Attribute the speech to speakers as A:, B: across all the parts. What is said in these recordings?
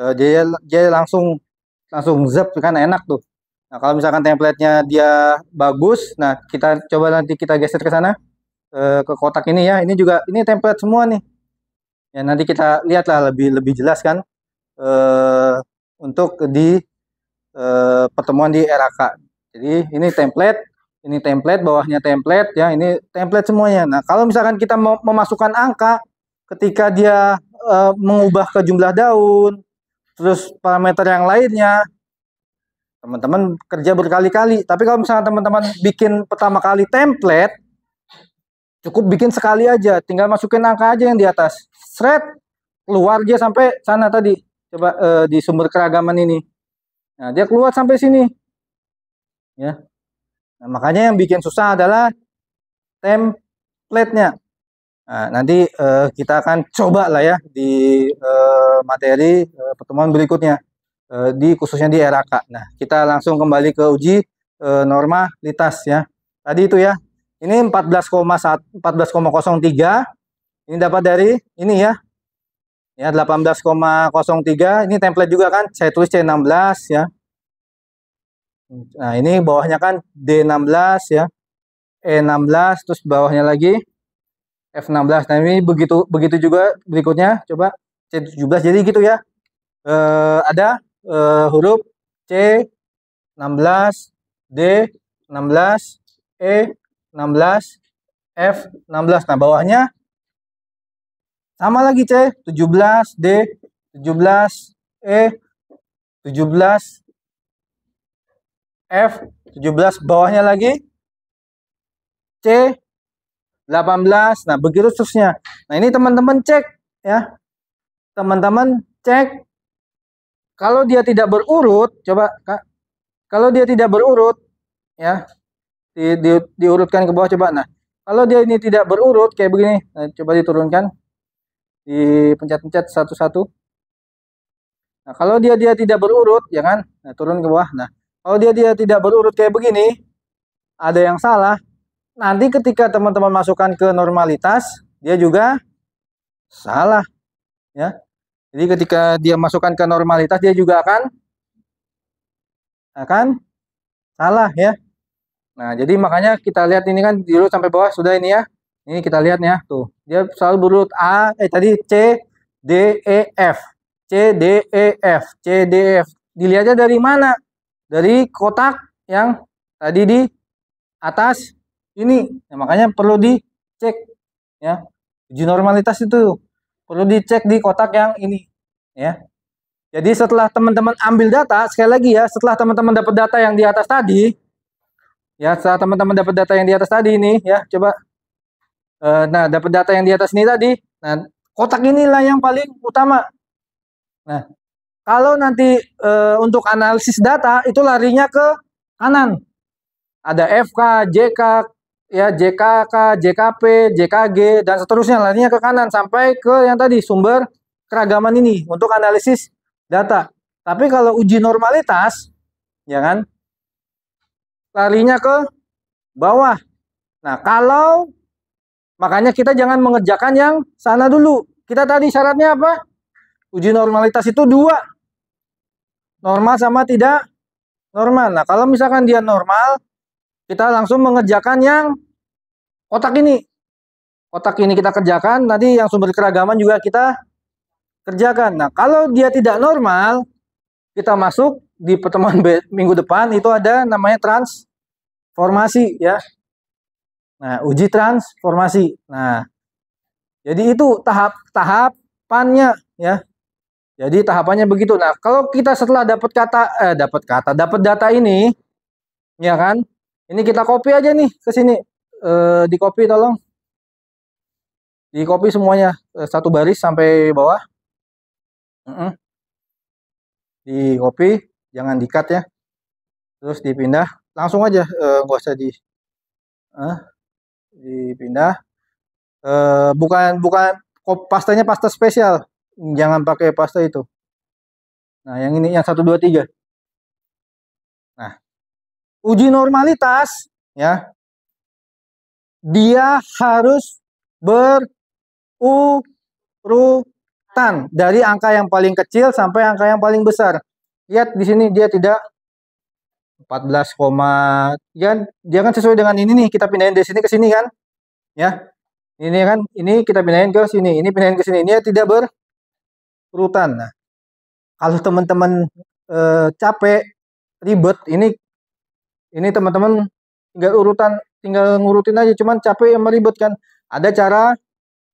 A: Eh, jadi dia langsung langsung zep kan enak tuh nah kalau misalkan templatenya dia bagus nah kita coba nanti kita geser ke sana eh, ke kotak ini ya ini juga ini template semua nih ya nanti kita lah lebih lebih jelas kan eh, untuk di e, pertemuan di RAK jadi ini template ini template bawahnya template ya ini template semuanya nah kalau misalkan kita mau memasukkan angka ketika dia e, mengubah ke jumlah daun terus parameter yang lainnya teman-teman kerja berkali-kali tapi kalau misalnya teman-teman bikin pertama kali template cukup bikin sekali aja tinggal masukin angka aja yang di atas thread keluar dia sampai sana tadi coba eh, di sumber keragaman ini nah dia keluar sampai sini ya nah, makanya yang bikin susah adalah template-nya Nah, nanti uh, kita akan coba lah ya di uh, materi uh, pertemuan berikutnya uh, di khususnya di RAK. Nah, kita langsung kembali ke uji uh, normalitas ya. Tadi itu ya. Ini 14,1 14,03. Ini dapat dari ini ya. Ya 18,03. Ini template juga kan. Saya tulis C16 ya. Nah, ini bawahnya kan D16 ya. E16 terus bawahnya lagi F16. Nah ini begitu begitu juga berikutnya coba C17. Jadi gitu ya. E, ada e, huruf C 16, D 16, E 16, F 16. Nah bawahnya sama lagi C 17, D 17, E 17, F 17 bawahnya lagi C 18. Nah, begitu seterusnya. Nah, ini teman-teman cek ya. Teman-teman cek kalau dia tidak berurut, coba Kak. Kalau dia tidak berurut ya. Di, di, diurutkan ke bawah coba. Nah, kalau dia ini tidak berurut kayak begini, nah, coba diturunkan. Dipencet-pencet satu-satu. Nah, kalau dia dia tidak berurut, ya kan? Nah, turun ke bawah. Nah, kalau dia dia tidak berurut kayak begini, ada yang salah, nanti ketika teman-teman masukkan ke normalitas, dia juga salah. Ya. Jadi ketika dia masukkan ke normalitas, dia juga akan akan salah ya. Nah, jadi makanya kita lihat ini kan dulu sampai bawah sudah ini ya. Ini kita lihat ya, tuh. Dia selalu berurut A, eh tadi C, D, E, F. C, D, E, F. C, D, E, F. Dilihatnya dari mana? Dari kotak yang tadi di atas ini ya, makanya perlu dicek ya uji normalitas itu perlu dicek di kotak yang ini ya jadi setelah teman-teman ambil data sekali lagi ya setelah teman-teman dapat data yang di atas tadi ya setelah teman-teman dapat data yang di atas tadi ini ya coba e, nah dapat data yang di atas ini tadi nah kotak inilah yang paling utama nah kalau nanti e, untuk analisis data itu larinya ke kanan ada FK, JK, ya JKK, JKP, JKG dan seterusnya larinya ke kanan sampai ke yang tadi sumber keragaman ini untuk analisis data. Tapi kalau uji normalitas ya kan larinya ke bawah. Nah, kalau makanya kita jangan mengerjakan yang sana dulu. Kita tadi syaratnya apa? Uji normalitas itu dua. Normal sama tidak normal. Nah, kalau misalkan dia normal, kita langsung mengerjakan yang kotak ini. Kotak ini kita kerjakan, Nanti yang sumber keragaman juga kita kerjakan. Nah, kalau dia tidak normal, kita masuk di pertemuan minggu depan itu ada namanya transformasi ya. Nah, uji transformasi. Nah, jadi itu tahap tahapannya ya. Jadi tahapannya begitu. Nah, kalau kita setelah dapat kata eh dapat kata, dapat data ini ya kan? Ini kita copy aja nih ke sini. E, di copy tolong. Di copy semuanya e, satu baris sampai bawah. Mm -mm. Di copy, jangan di cut ya. Terus dipindah, langsung aja eh, gue gak usah di eh, dipindah. E, bukan bukan pastanya pasta spesial, jangan pakai pasta itu. Nah, yang ini yang satu dua tiga
B: uji normalitas ya dia harus
A: berurutan dari angka yang paling kecil sampai angka yang paling besar. Lihat di sini dia tidak 14, ya dia kan sesuai dengan ini nih kita pindahin dari sini ke sini kan. Ya. Ini kan ini kita pindahin ke sini, ini pindahin ke sini. Ini tidak berurutan. Nah, kalau teman-teman e, capek ribet ini ini teman-teman tinggal urutan tinggal ngurutin aja cuman capek yang meribet kan ada cara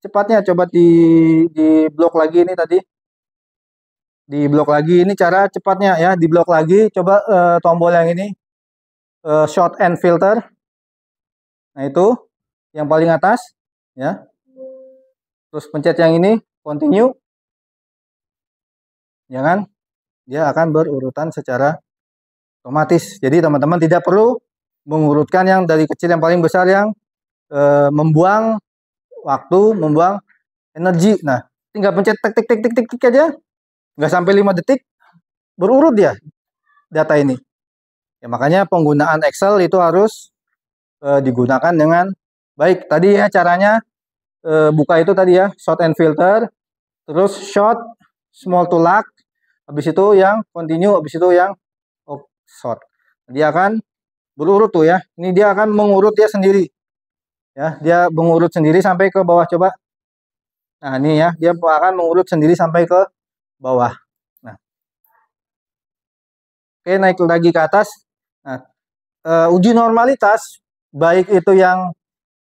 A: cepatnya coba di di blok lagi ini tadi di blok lagi ini cara cepatnya ya di blok lagi coba uh, tombol yang ini uh, short and filter nah itu yang paling atas ya terus pencet yang ini continue jangan ya dia akan berurutan secara otomatis. Jadi teman-teman tidak perlu mengurutkan yang dari kecil yang paling besar yang e, membuang waktu, membuang energi. Nah, tinggal pencet tik tik tik tik tik, tik aja. Nggak sampai 5 detik berurut dia data ini. Ya makanya penggunaan Excel itu harus e, digunakan dengan baik. Tadi ya caranya e, buka itu tadi ya, short and filter, terus short, small to large, habis itu yang continue, habis itu yang short, Dia akan berurut tuh ya. Ini dia akan mengurut dia sendiri. Ya, dia mengurut sendiri sampai ke bawah coba. Nah, ini ya, dia akan mengurut sendiri sampai ke bawah. Nah. Oke, naik lagi ke atas. Nah, e, uji normalitas baik itu yang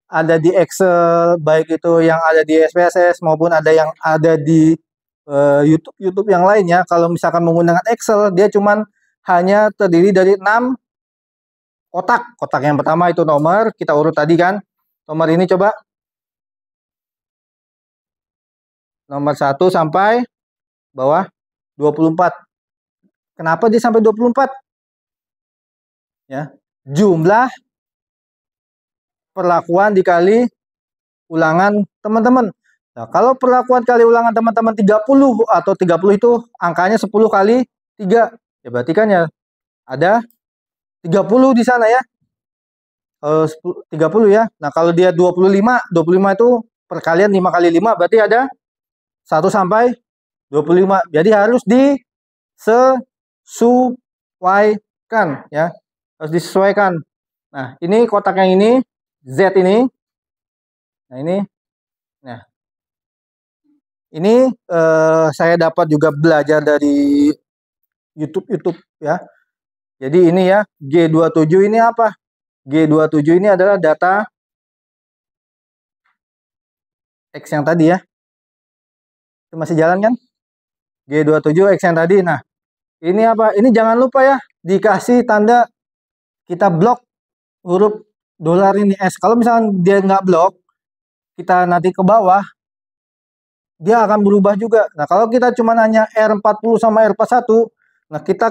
A: ada di Excel, baik itu yang ada di SPSS maupun ada yang ada di eh, YouTube YouTube yang lainnya. Kalau misalkan menggunakan Excel, dia cuman hanya terdiri dari 6 kotak. Kotak yang pertama itu nomor, kita urut tadi kan. Nomor ini coba. Nomor 1 sampai bawah
B: 24. Kenapa dia sampai 24?
A: Ya, jumlah perlakuan dikali ulangan teman-teman. Nah, kalau perlakuan kali ulangan teman-teman 30 atau 30 itu angkanya 10 kali 3. Ya berarti kan ya ada 30 di sana ya. E, eh, 30 ya. Nah, kalau dia 25, 25 itu perkalian 5 kali 5 berarti ada 1 sampai 25. Jadi harus di sesuaikan ya. Harus disesuaikan. Nah, ini kotak yang ini Z ini. Nah, ini nah. Ini eh, saya dapat juga belajar dari YouTube YouTube ya. Jadi ini ya G27 ini apa? G27 ini adalah data X yang tadi ya. Itu masih jalan kan? G27 X yang tadi. Nah, ini apa? Ini jangan lupa ya dikasih tanda kita blok huruf dolar ini S. Kalau misalnya dia nggak blok, kita nanti ke bawah dia akan berubah juga. Nah, kalau kita cuma hanya R40 sama R41 Nah, kita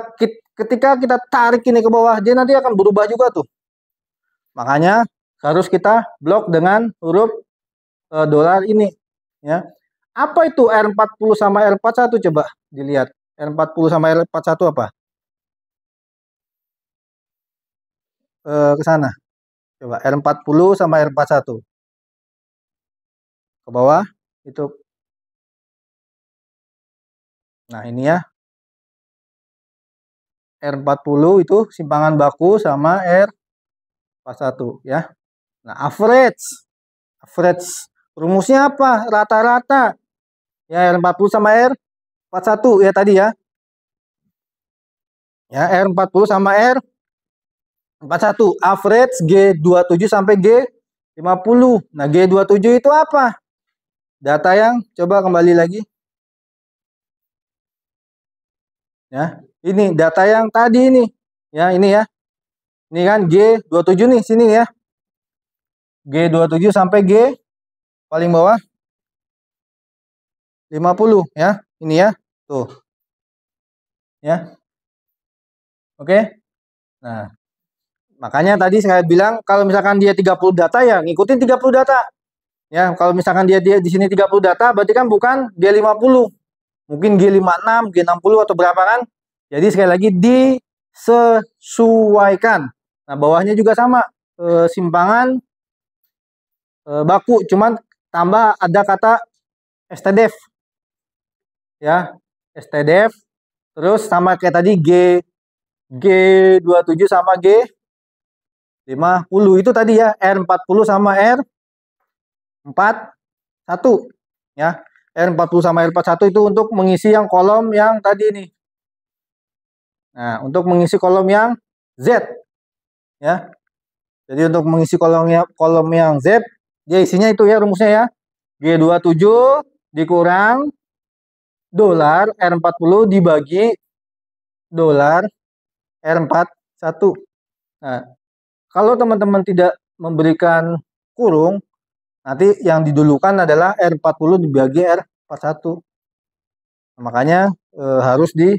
A: ketika kita tarik ini ke bawah, dia nanti akan berubah juga tuh. Makanya harus kita blok dengan huruf e, dolar ini, ya. Apa itu R40 sama R41 coba dilihat. R40 sama R41 apa? E, ke sana. Coba R40 sama R41.
B: Ke bawah itu. Nah,
A: ini ya, R40 itu simpangan baku sama R41 ya. Nah, average average rumusnya apa? Rata-rata. Ya, R40 sama R41 ya tadi ya. Ya, R40 sama R41 average G27 sampai G50. Nah, G27 itu apa? Data yang coba kembali lagi. Ya, ini data yang tadi ini ya ini ya ini kan G27 nih sini ya G27 sampai G paling bawah 50 ya ini ya tuh ya oke nah makanya tadi saya bilang kalau misalkan dia 30 data ya ngikutin 30 data ya kalau misalkan dia dia di sini 30 data berarti kan bukan G50 mungkin G56 G60 atau berapa kan jadi sekali lagi disesuaikan. Nah, bawahnya juga sama. E, simpangan e, baku cuman tambah ada kata STDF. Ya, STDF terus sama kayak tadi G G27 sama G 50 itu tadi ya R40 sama R 41 ya R40 sama R41 itu untuk mengisi yang kolom yang tadi nih Nah, untuk mengisi kolom yang Z ya. Jadi untuk mengisi kolomnya kolom yang Z, dia isinya itu ya rumusnya ya. G27 dikurang dolar R40 dibagi dolar R41. Nah, kalau teman-teman tidak memberikan kurung, nanti yang didulukan adalah R40 dibagi R41. Nah, makanya e, harus di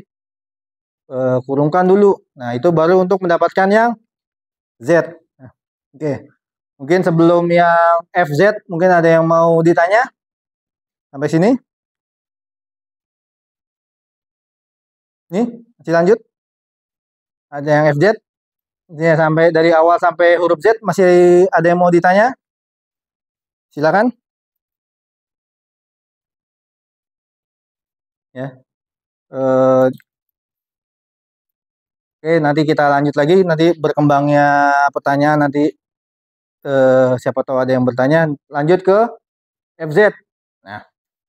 A: Eh, kurungkan dulu. Nah, itu baru untuk mendapatkan yang Z. Nah, Oke. Okay. Mungkin sebelum yang FZ, mungkin ada
B: yang mau ditanya? Sampai sini?
A: Nih, masih lanjut? Ada yang FZ? Ya, sampai dari awal sampai huruf Z masih ada yang mau ditanya? Silakan. Ya. Eh, Oke, nanti kita lanjut lagi nanti berkembangnya pertanyaan nanti eh, siapa tahu ada yang bertanya lanjut ke FZ. Nah,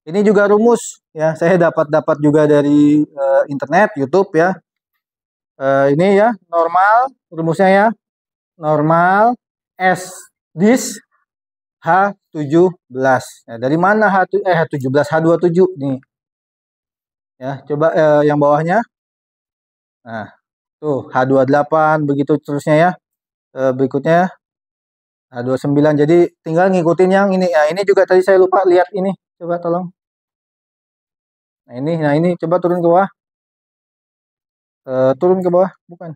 A: ini juga rumus ya. Saya dapat dapat juga dari eh, internet YouTube ya. Eh, ini ya normal rumusnya ya. Normal S dis H17. Nah, dari mana H eh H17 H27 nih. Ya, coba eh, yang bawahnya. Nah, Tuh, H28 begitu terusnya ya. E, berikutnya H29. Jadi tinggal ngikutin yang ini. ya ini juga tadi saya lupa lihat ini. Coba tolong. Nah, ini nah ini coba turun
B: ke bawah. E, turun ke bawah, bukan.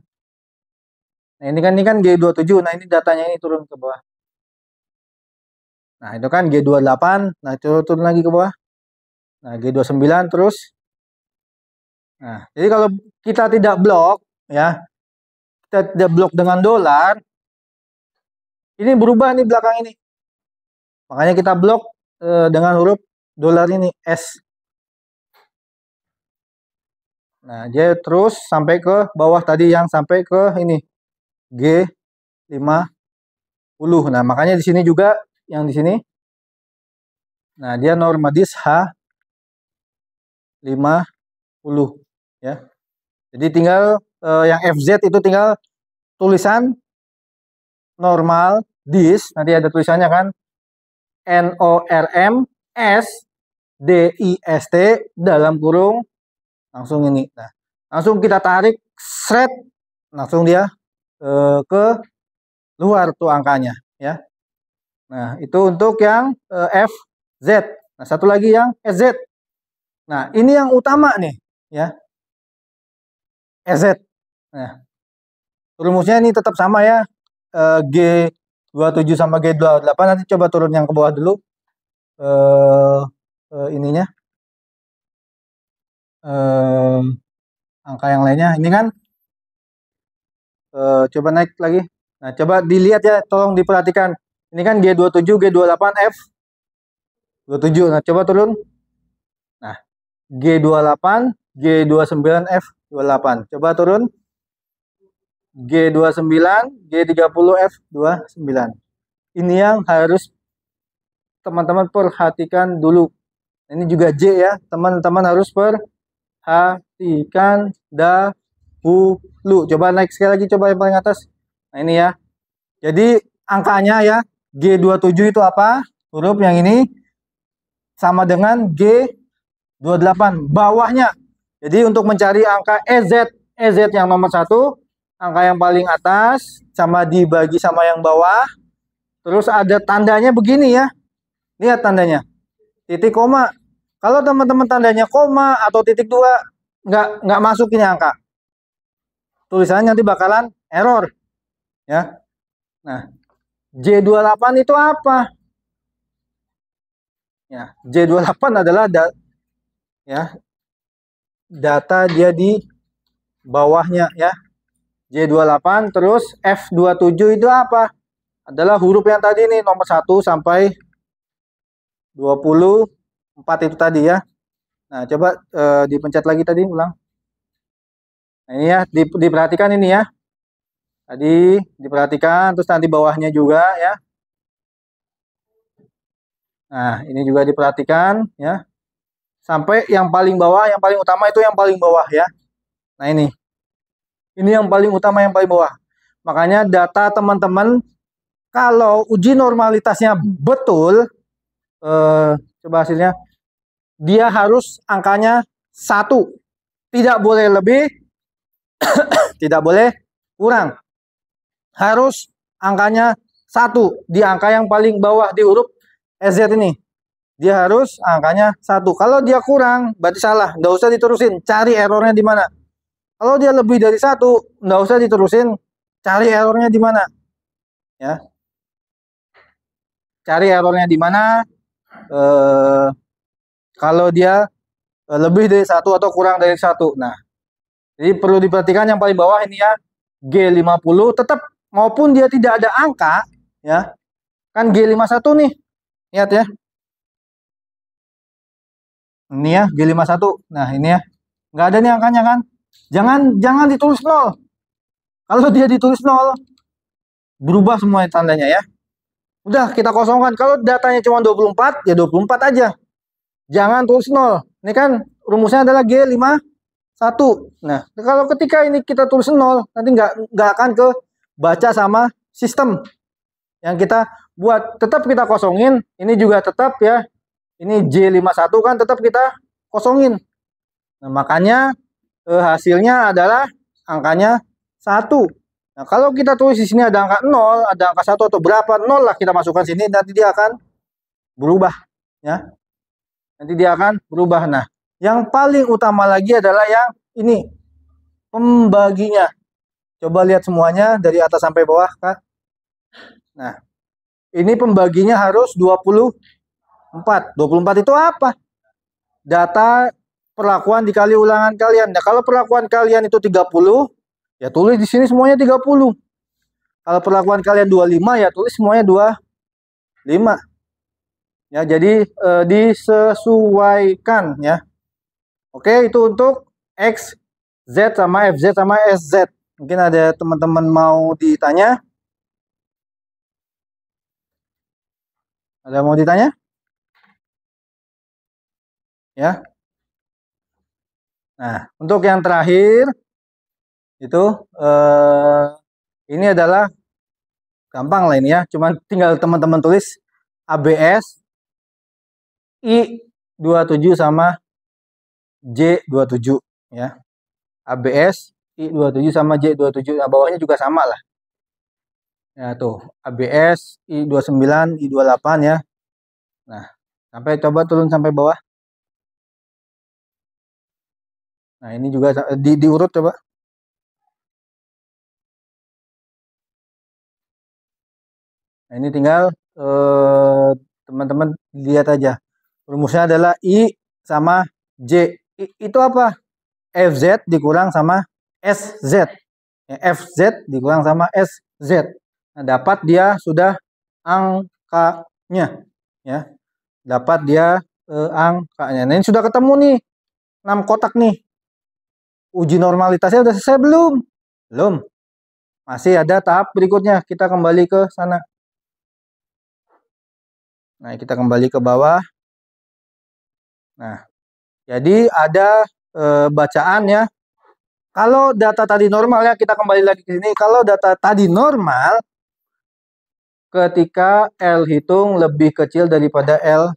B: Nah, ini kan
A: ini kan G27. Nah, ini datanya ini turun ke bawah. Nah, itu kan G28. Nah, coba turun lagi ke bawah. Nah, G29 terus. Nah, jadi kalau kita tidak blok, ya kita tidak blok dengan dolar ini berubah nih belakang ini makanya kita blok e, dengan huruf dolar ini S nah dia terus sampai ke bawah tadi yang sampai ke ini G 50 nah makanya di sini juga yang di sini nah dia normadis H 50 ya jadi tinggal uh, yang FZ itu tinggal tulisan normal dis nanti ada tulisannya kan N O R M S D I S T dalam kurung langsung ini. Nah, langsung kita tarik thread langsung dia eh, ke luar tuh angkanya ya. Nah, itu untuk yang eh, F Z. Nah, satu lagi yang Z Nah, ini yang utama nih ya. Z Nah, rumusnya ini tetap sama ya. E, eh, G27 sama G28. Nanti coba turun yang ke bawah dulu. E, e, ininya. E, angka yang lainnya. Ini kan. E, coba naik lagi. Nah, coba dilihat ya. Tolong diperhatikan. Ini kan G27, G28, F. 27. Nah, coba turun. Nah, G28, G29, F28. Coba turun. G29, G30, F29. Ini yang harus teman-teman perhatikan dulu. Ini juga J ya, teman-teman harus perhatikan dahulu. Coba naik sekali lagi, coba yang paling atas. Nah ini ya. Jadi angkanya ya, G27 itu apa? Huruf yang ini sama dengan G28. Bawahnya. Jadi untuk mencari angka EZ, EZ yang nomor satu angka yang paling atas sama dibagi sama yang bawah. Terus ada tandanya begini ya. Lihat tandanya. Titik koma. Kalau teman-teman tandanya koma atau titik dua, nggak nggak masuk ini angka. Tulisannya nanti bakalan error. Ya. Nah, J28 itu apa? Ya, J28 adalah da ya data dia di bawahnya ya J28 terus F27 itu apa? Adalah huruf yang tadi nih nomor 1 sampai 24 itu tadi ya. Nah, coba e, dipencet lagi tadi ulang. Nah, ini ya, di, diperhatikan ini ya. Tadi diperhatikan terus nanti bawahnya juga ya. Nah, ini juga diperhatikan ya. Sampai yang paling bawah, yang paling utama itu yang paling bawah ya. Nah, ini. Ini yang paling utama, yang paling bawah. Makanya data teman-teman, kalau uji normalitasnya betul, eh, coba hasilnya, dia harus angkanya satu. Tidak boleh lebih, tidak boleh kurang. Harus angkanya satu di angka yang paling bawah di huruf SZ ini dia harus angkanya satu. Kalau dia kurang, berarti salah. Nggak usah diterusin. Cari errornya di mana. Kalau dia lebih dari satu, nggak usah diterusin. Cari errornya di mana, ya. Cari errornya di mana. E, kalau dia eh, lebih dari satu atau kurang dari satu, nah, jadi perlu diperhatikan yang paling bawah ini ya G50 tetap maupun dia tidak ada angka ya. Kan G51 nih. Lihat ya. Ini ya G51. Nah, ini ya. nggak ada nih angkanya kan? Jangan jangan ditulis nol. Kalau dia ditulis nol, berubah semua tandanya ya. Udah kita kosongkan. Kalau datanya cuma 24, ya 24 aja. Jangan tulis nol. Ini kan rumusnya adalah G51. Nah, kalau ketika ini kita tulis nol, nanti nggak nggak akan ke baca sama sistem yang kita buat tetap kita kosongin ini juga tetap ya ini J51 kan tetap kita kosongin nah makanya e, hasilnya adalah angkanya satu. Nah, kalau kita tulis di sini ada angka 0, ada angka 1 atau berapa, 0 lah kita masukkan sini, nanti dia akan berubah. ya Nanti dia akan berubah. Nah, yang paling utama lagi adalah yang ini, pembaginya. Coba lihat semuanya dari atas sampai bawah, Kak. Nah, ini pembaginya harus 24. 24 itu apa? Data perlakuan dikali ulangan kalian. Nah, kalau perlakuan kalian itu 30, ya tulis di sini semuanya 30. Kalau perlakuan kalian 25, ya tulis semuanya 25. Ya, jadi e, disesuaikan ya. Oke, itu untuk X, Z sama FZ sama SZ. Mungkin ada teman-teman mau ditanya? Ada mau ditanya?
B: Ya. Nah,
A: untuk yang terakhir itu eh, ini adalah gampang lah ini ya, cuman tinggal teman-teman tulis ABS I27 sama J27 ya. ABS I27 sama J27. Nah, bawahnya juga sama lah. Ya tuh, ABS I29, I28 ya. Nah,
B: sampai coba turun sampai bawah. Nah, ini juga di, diurut coba.
A: Nah, ini tinggal eh, teman-teman eh, lihat aja. Rumusnya adalah I sama J. I, itu apa? FZ dikurang sama SZ. Ya, FZ dikurang sama SZ. Nah, dapat dia sudah angkanya. Ya, dapat dia eh, angkanya. Nah, ini sudah ketemu nih. 6 kotak nih uji normalitasnya udah selesai belum? Belum. Masih ada tahap berikutnya. Kita kembali ke sana. Nah, kita kembali ke bawah. Nah, jadi ada e, bacaan ya. Kalau data tadi normal ya, kita kembali lagi ke sini. Kalau data tadi normal, ketika L hitung lebih kecil daripada L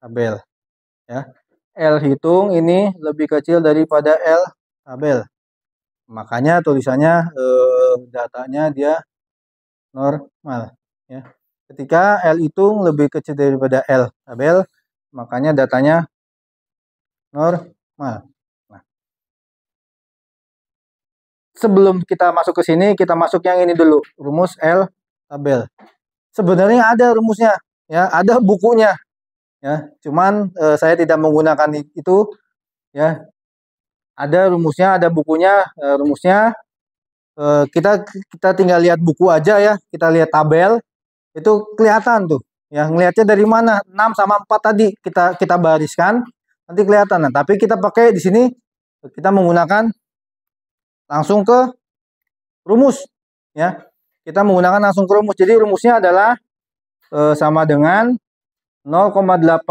A: tabel. Ya. L hitung ini lebih kecil daripada L tabel. Makanya tulisannya eh, datanya dia normal ya. Ketika L itu lebih kecil daripada L tabel, makanya datanya normal. Nah. Sebelum kita masuk ke sini, kita masuk yang ini dulu, rumus L tabel. Sebenarnya ada rumusnya, ya, ada bukunya, ya. Cuman e, saya tidak menggunakan itu, ya ada rumusnya, ada bukunya, uh, rumusnya. Uh, kita kita tinggal lihat buku aja ya, kita lihat tabel itu kelihatan tuh. Ya, ngelihatnya dari mana? 6 sama 4 tadi kita kita bariskan, nanti kelihatan. Nah, tapi kita pakai di sini kita menggunakan langsung ke rumus ya. Kita menggunakan langsung ke rumus. Jadi rumusnya adalah e, sama dengan 0,86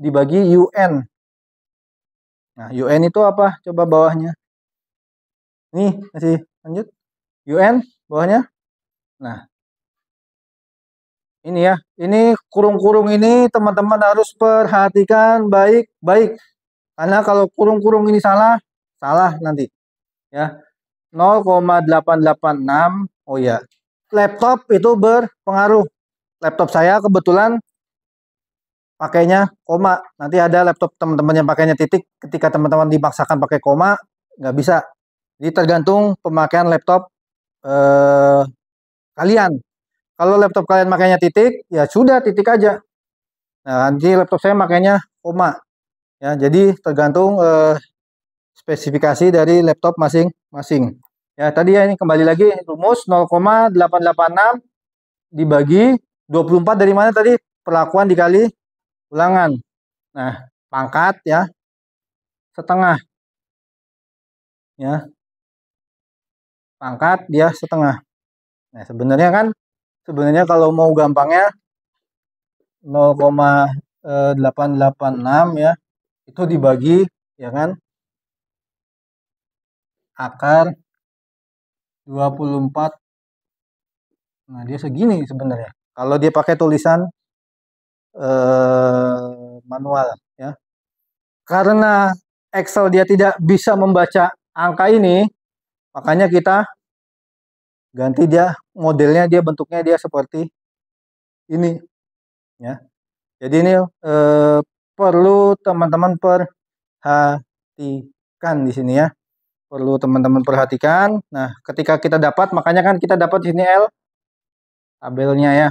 A: dibagi UN Nah, UN itu apa? Coba bawahnya. Nih, masih lanjut. UN bawahnya. Nah. Ini ya, ini kurung-kurung ini teman-teman harus perhatikan baik-baik. Karena kalau kurung-kurung ini salah, salah nanti. Ya. 0,886. Oh ya. Laptop itu berpengaruh. Laptop saya kebetulan pakainya koma. Nanti ada laptop teman-teman yang pakainya titik, ketika teman-teman dipaksakan pakai koma, nggak bisa. Jadi tergantung pemakaian laptop eh, kalian. Kalau laptop kalian makainya titik, ya sudah titik aja. Nah, nanti laptop saya makainya koma. Ya, jadi tergantung eh, spesifikasi dari laptop masing-masing. Ya, tadi ya ini kembali lagi rumus 0,886 dibagi 24 dari mana tadi? Perlakuan dikali ulangan. Nah, pangkat ya setengah.
B: Ya. Pangkat dia setengah. Nah,
A: sebenarnya kan sebenarnya kalau mau gampangnya 0,886 ya itu dibagi ya kan akar 24 nah dia segini sebenarnya kalau dia pakai tulisan Eh, manual ya. Karena Excel dia tidak bisa membaca angka ini, makanya kita ganti dia modelnya dia bentuknya dia seperti ini ya. Jadi ini eh, perlu teman-teman perhatikan di sini ya. Perlu teman-teman perhatikan. Nah, ketika kita dapat makanya kan kita dapat di sini L tabelnya ya.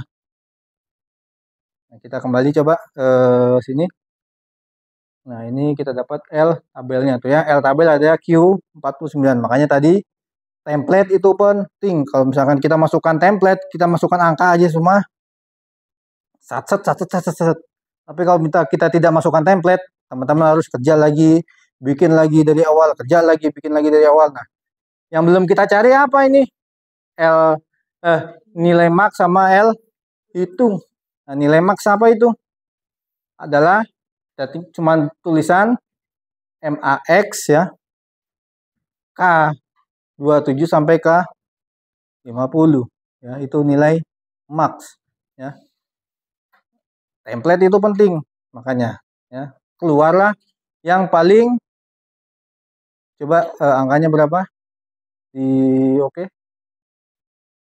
A: Nah, kita kembali coba ke sini. Nah, ini kita dapat L tabelnya tuh ya. L tabel ada Q49. Makanya tadi template itu penting. Kalau misalkan kita masukkan template, kita masukkan angka aja semua. Sat satu sat satu sat sat, sat. Tapi kalau kita, kita tidak masukkan template, teman-teman harus kerja lagi, bikin lagi dari awal, kerja lagi, bikin lagi dari awal. Nah, yang belum kita cari apa ini? L eh nilai max sama L hitung Nah, nilai max apa itu? Adalah jadi cuma tulisan MAX ya. K 27 sampai ke 50 ya, itu nilai max ya. Template itu penting
B: makanya ya. Keluarlah yang paling coba eh, angkanya berapa? Di oke. Okay.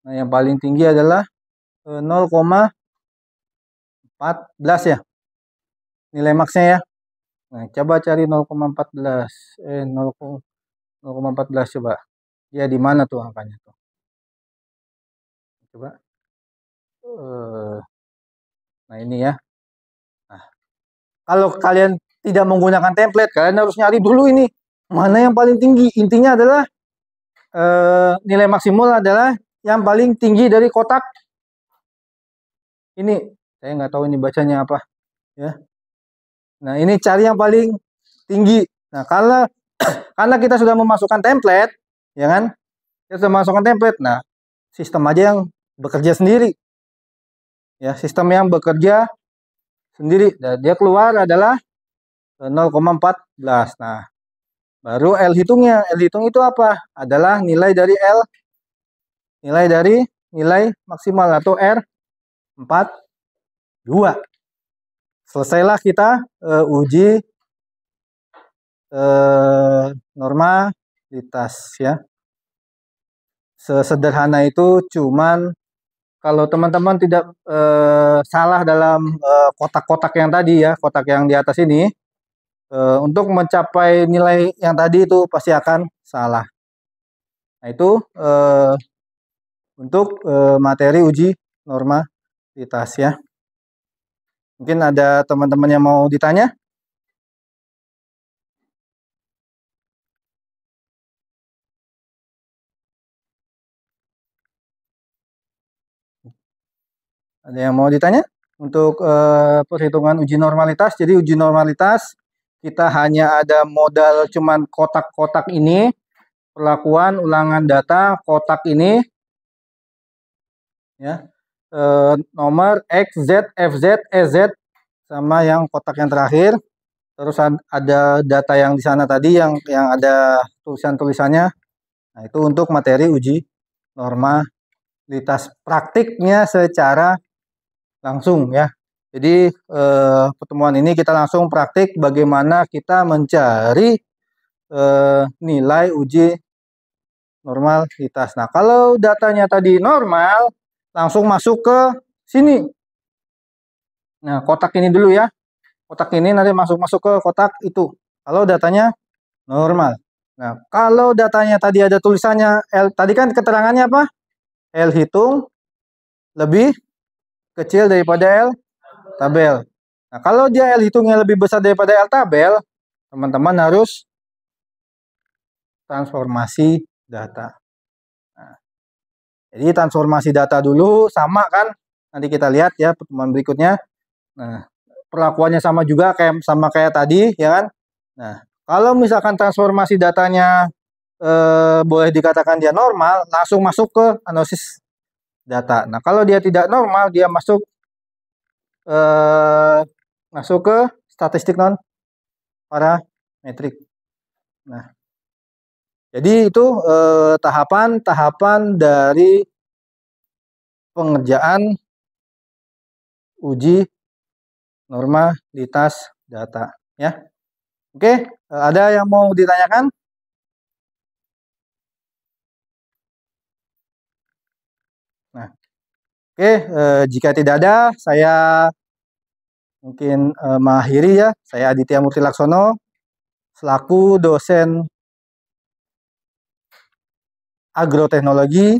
B: Nah, yang
A: paling tinggi adalah eh, 14 ya. Nilai maksnya ya. Nah, coba cari 0,14. Eh, 0,14 coba. Ya, di mana tuh angkanya tuh?
B: Coba. Eh, nah, ini ya.
A: Nah, kalau kalian tidak menggunakan template, kalian harus nyari dulu ini. Mana yang paling tinggi? Intinya adalah uh, nilai maksimal adalah yang paling tinggi dari kotak ini saya nggak tahu ini bacanya apa ya nah ini cari yang paling tinggi nah karena karena kita sudah memasukkan template ya kan kita sudah memasukkan template nah sistem aja yang bekerja sendiri ya sistem yang bekerja sendiri dan nah, dia keluar adalah 0,14 nah baru L hitungnya L hitung itu apa adalah nilai dari L nilai dari nilai maksimal atau R 4 dua. Selesailah kita uh, uji uh, normalitas ya. Sesederhana itu cuman kalau teman-teman tidak uh, salah dalam kotak-kotak yang tadi ya, kotak yang di atas ini untuk mencapai nilai yang tadi itu pasti akan salah. Nah, itu untuk materi uji normalitas ya. Mungkin ada teman-teman yang mau ditanya? Ada yang mau ditanya? Untuk eh, perhitungan uji normalitas, jadi uji normalitas kita hanya ada modal cuman kotak-kotak ini, perlakuan ulangan data kotak ini, ya eh, nomor Z, E, Z, sama yang kotak yang terakhir. Terus ada data yang di sana tadi yang yang ada tulisan-tulisannya. Nah, itu untuk materi uji normalitas praktiknya secara langsung ya. Jadi eh, pertemuan ini kita langsung praktik bagaimana kita mencari eh, nilai uji normalitas. Nah, kalau datanya tadi normal, langsung masuk ke sini. Nah, kotak ini dulu ya. Kotak ini nanti masuk-masuk ke kotak itu. Kalau datanya normal. Nah, kalau datanya tadi ada tulisannya L, tadi kan keterangannya apa? L hitung lebih kecil daripada L tabel. Nah, kalau dia L hitungnya lebih besar daripada L tabel, teman-teman harus transformasi data. Jadi transformasi data dulu sama kan? Nanti kita lihat ya pertemuan berikutnya. Nah, perlakuannya sama juga kayak sama kayak tadi ya kan? Nah, kalau misalkan transformasi datanya eh, boleh dikatakan dia normal, langsung masuk ke analisis data. Nah, kalau dia tidak normal, dia masuk eh, masuk ke statistik non parametrik. Nah, jadi itu tahapan-tahapan eh, dari
B: pengerjaan uji normalitas data ya. Oke, eh, ada yang mau ditanyakan?
A: Nah. Oke, eh, jika tidak ada saya mungkin eh, mengakhiri ya. Saya Aditya Murti Laksono selaku dosen Agroteknologi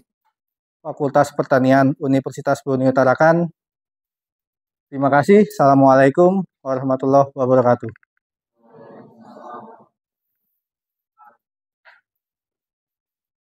A: Fakultas Pertanian Universitas Brunei Tarakan. Terima kasih. Assalamualaikum warahmatullahi wabarakatuh.